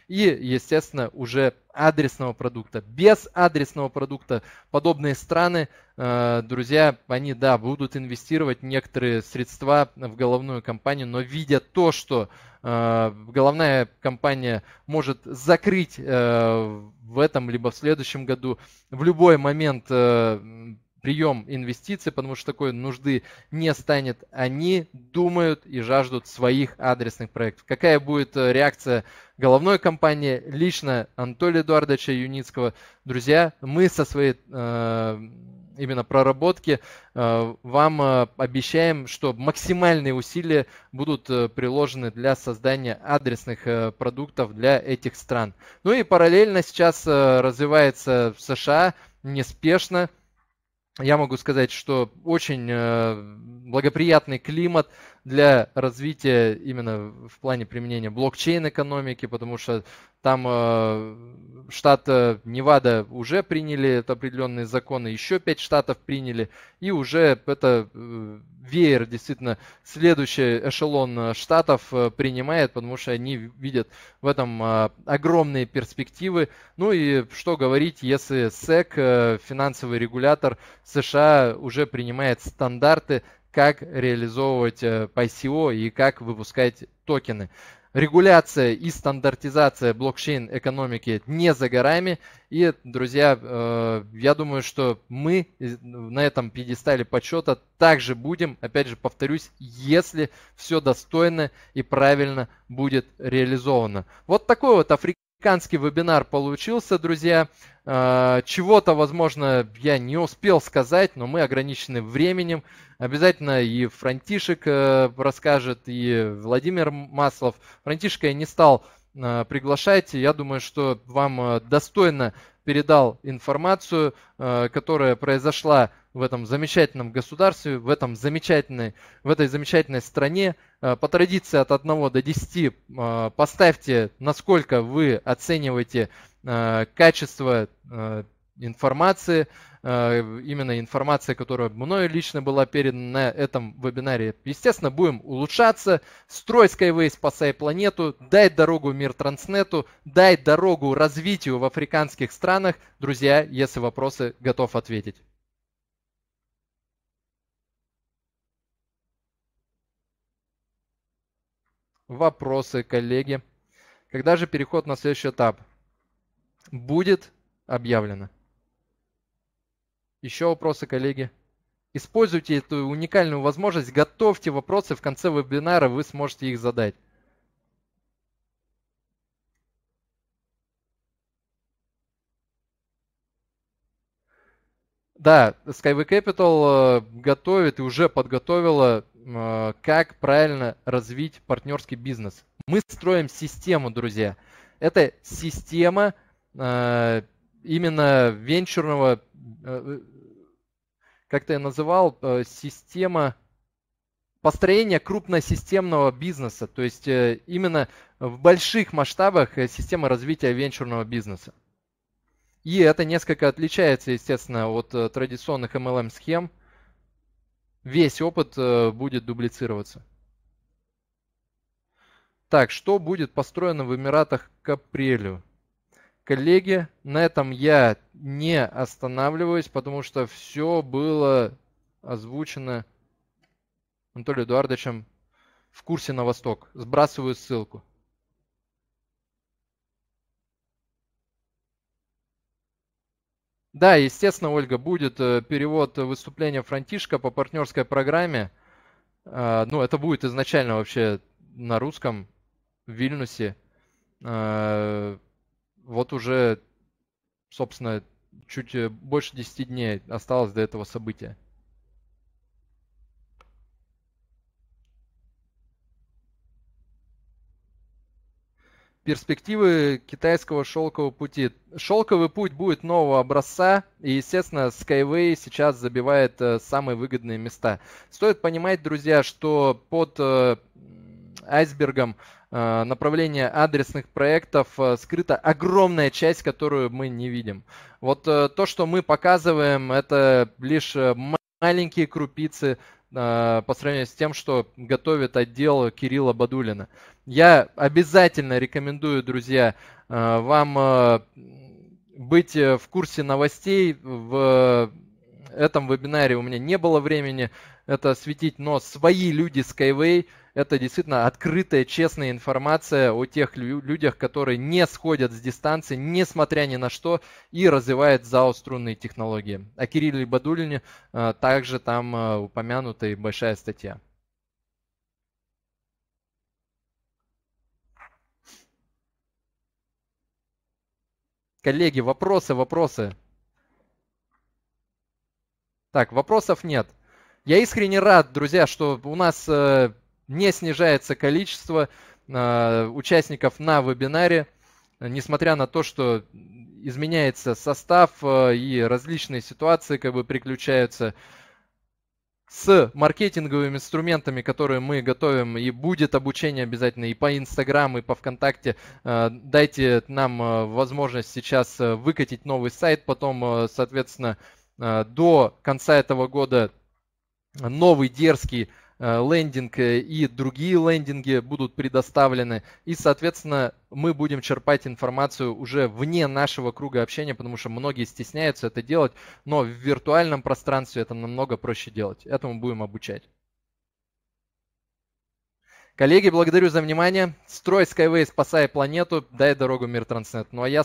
И, естественно, уже адресного продукта. Без адресного продукта подобные страны, э, друзья, они, да, будут инвестировать некоторые средства в головную компанию, но видя то, что Э, головная компания может закрыть э, в этом либо в следующем году в любой момент э, прием инвестиций, потому что такой нужды не станет. Они думают и жаждут своих адресных проектов. Какая будет реакция головной компании, лично Анатолия Эдуардовича Юницкого? Друзья, мы со своей именно проработки, э, вам э, обещаем, что максимальные усилия будут э, приложены для создания адресных продуктов для этих стран. Ну и параллельно сейчас развивается в США неспешно. Я могу сказать, что очень благоприятный климат – для развития именно в плане применения блокчейн-экономики, потому что там э, штат э, Невада уже приняли определенные законы, еще пять штатов приняли, и уже это э, веер, действительно, следующий эшелон э, штатов э, принимает, потому что они видят в этом э, огромные перспективы. Ну и что говорить, если СЭК, э, финансовый регулятор США, уже принимает стандарты как реализовывать э, по ICO e и как выпускать токены. Регуляция и стандартизация блокчейн-экономики не за горами. И, друзья, э, я думаю, что мы на этом пьедестале подсчета также будем, опять же повторюсь, если все достойно и правильно будет реализовано. Вот такой вот африканский Американский вебинар получился, друзья. А, чего-то, возможно, я не успел сказать, но мы ограничены временем. Обязательно и Франтишек э, расскажет, и Владимир Маслов. Франтишка я не стал а, приглашать. Я думаю, что вам э, достойно передал информацию, э, которая произошла в этом замечательном государстве, в, этом замечательной, в этой замечательной стране. Э, по традиции от 1 до 10 э, поставьте, насколько вы оцениваете э, качество информации, именно информация, которая мною лично была передана на этом вебинаре. Естественно, будем улучшаться. Строй Skyway, спасай планету, дай дорогу мир Транснету, дай дорогу развитию в африканских странах. Друзья, если вопросы, готов ответить. Вопросы, коллеги. Когда же переход на следующий этап? Будет объявлено. Еще вопросы, коллеги. Используйте эту уникальную возможность, готовьте вопросы в конце вебинара, вы сможете их задать. Да, Skyway Capital э, готовит и уже подготовила Э, как правильно развить партнерский бизнес. Мы строим систему, друзья. Это система э, именно венчурного, э, как ты называл, система построения крупносистемного бизнеса, то есть именно в больших масштабах система развития венчурного бизнеса. И это несколько отличается, естественно, от традиционных MLM-схем – Весь опыт э, будет дублицироваться. Так, что будет построено в Эмиратах к апрелю? Коллеги, на этом я не останавливаюсь, потому что все было озвучено Анатолием Эдуардовичем в курсе на восток. Сбрасываю ссылку. Да, естественно, Ольга, будет э, перевод выступления Франтишка по партнерской программе. Э, ну, это будет изначально вообще на русском в Вильнюсе. Э, вот уже, собственно, чуть больше 10 дней осталось до этого события. перспективы китайского шелкового пути. Шелковый путь будет нового образца, и, естественно, Skyway сейчас забивает э, самые выгодные места. Стоит понимать, друзья, что под э, айсбергом э, направление адресных проектов скрыта огромная часть, которую мы не видим. Вот то, что мы показываем, это лишь маленькие крупицы Э, по сравнению с тем, что готовит отдел Кирилла Бадулина. Я обязательно рекомендую, друзья, э, вам э, быть в курсе новостей в этом вебинаре у меня не было времени это светить, но свои люди Skyway это действительно открытая, честная информация о тех людях, которые не сходят с дистанции, несмотря ни на что, и развивает ЗАО струнные технологии. О Кирилле Бадулине э, также там э, упомянута и большая статья. Коллеги, вопросы, вопросы. Так, вопросов нет. Я искренне рад, друзья, что у нас э, не снижается количество э, участников на вебинаре, э, несмотря на то, что изменяется состав и различные ситуации как бы приключаются с маркетинговыми инструментами, которые мы готовим, и будет обучение обязательно и по Инстаграм, и по ВКонтакте. Дайте нам возможность сейчас выкатить новый сайт, потом, соответственно, до конца этого года новый дерзкий э, лендинг э, и другие лендинги будут предоставлены. И, соответственно, мы будем черпать информацию уже вне нашего круга общения, потому что многие стесняются это делать, но в виртуальном пространстве это намного проще делать. Этому будем обучать. Коллеги, благодарю за внимание. Строй Skyway, спасай планету, дай дорогу мир Транснет. Ну а я